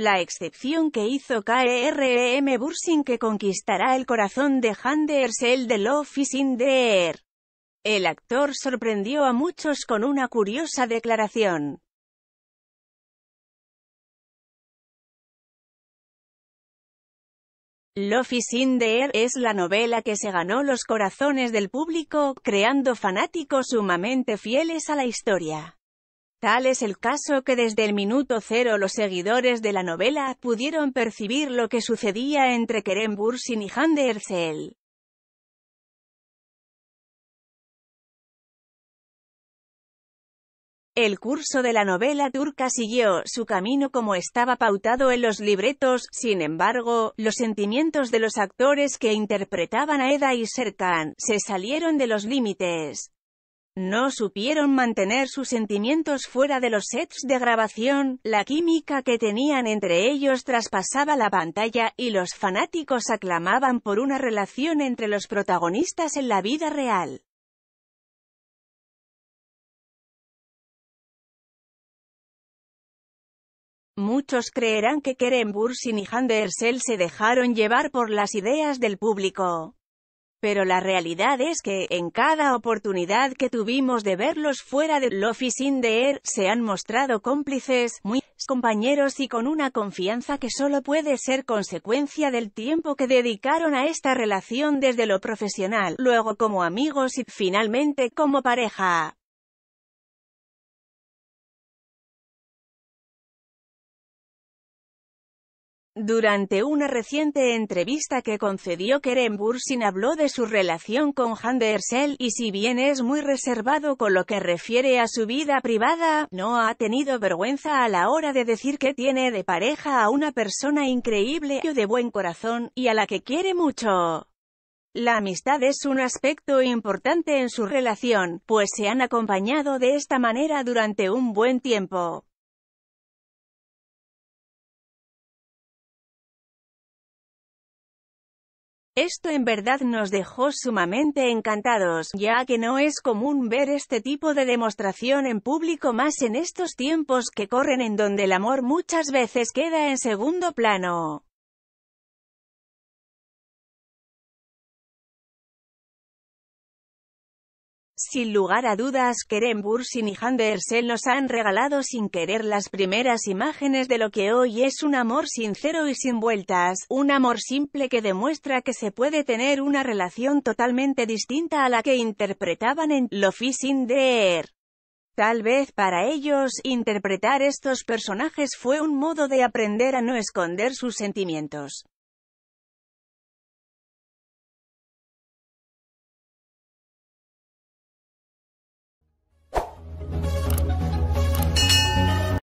la excepción que hizo KRM e e Bursin que conquistará el corazón de Hande el de Love is in the air. El actor sorprendió a muchos con una curiosa declaración. Love is in the air es la novela que se ganó los corazones del público, creando fanáticos sumamente fieles a la historia. Tal es el caso que desde el minuto cero los seguidores de la novela pudieron percibir lo que sucedía entre Kerem Bursin y de Erzel. El curso de la novela turca siguió su camino como estaba pautado en los libretos, sin embargo, los sentimientos de los actores que interpretaban a Eda y Serkan, se salieron de los límites. No supieron mantener sus sentimientos fuera de los sets de grabación, la química que tenían entre ellos traspasaba la pantalla, y los fanáticos aclamaban por una relación entre los protagonistas en la vida real. Muchos creerán que Keren Bursin y Handersel se dejaron llevar por las ideas del público. Pero la realidad es que, en cada oportunidad que tuvimos de verlos fuera de Lofi de Air, se han mostrado cómplices, muy compañeros y con una confianza que solo puede ser consecuencia del tiempo que dedicaron a esta relación desde lo profesional, luego como amigos y, finalmente, como pareja. Durante una reciente entrevista que concedió Keren Bursin habló de su relación con Hande Ersel, y si bien es muy reservado con lo que refiere a su vida privada, no ha tenido vergüenza a la hora de decir que tiene de pareja a una persona increíble, y de buen corazón, y a la que quiere mucho. La amistad es un aspecto importante en su relación, pues se han acompañado de esta manera durante un buen tiempo. Esto en verdad nos dejó sumamente encantados, ya que no es común ver este tipo de demostración en público más en estos tiempos que corren en donde el amor muchas veces queda en segundo plano. Sin lugar a dudas, Keren Bursin y Erçel nos han regalado sin querer las primeras imágenes de lo que hoy es un amor sincero y sin vueltas, un amor simple que demuestra que se puede tener una relación totalmente distinta a la que interpretaban en Lo Fishing Deer. Tal vez para ellos, interpretar estos personajes fue un modo de aprender a no esconder sus sentimientos.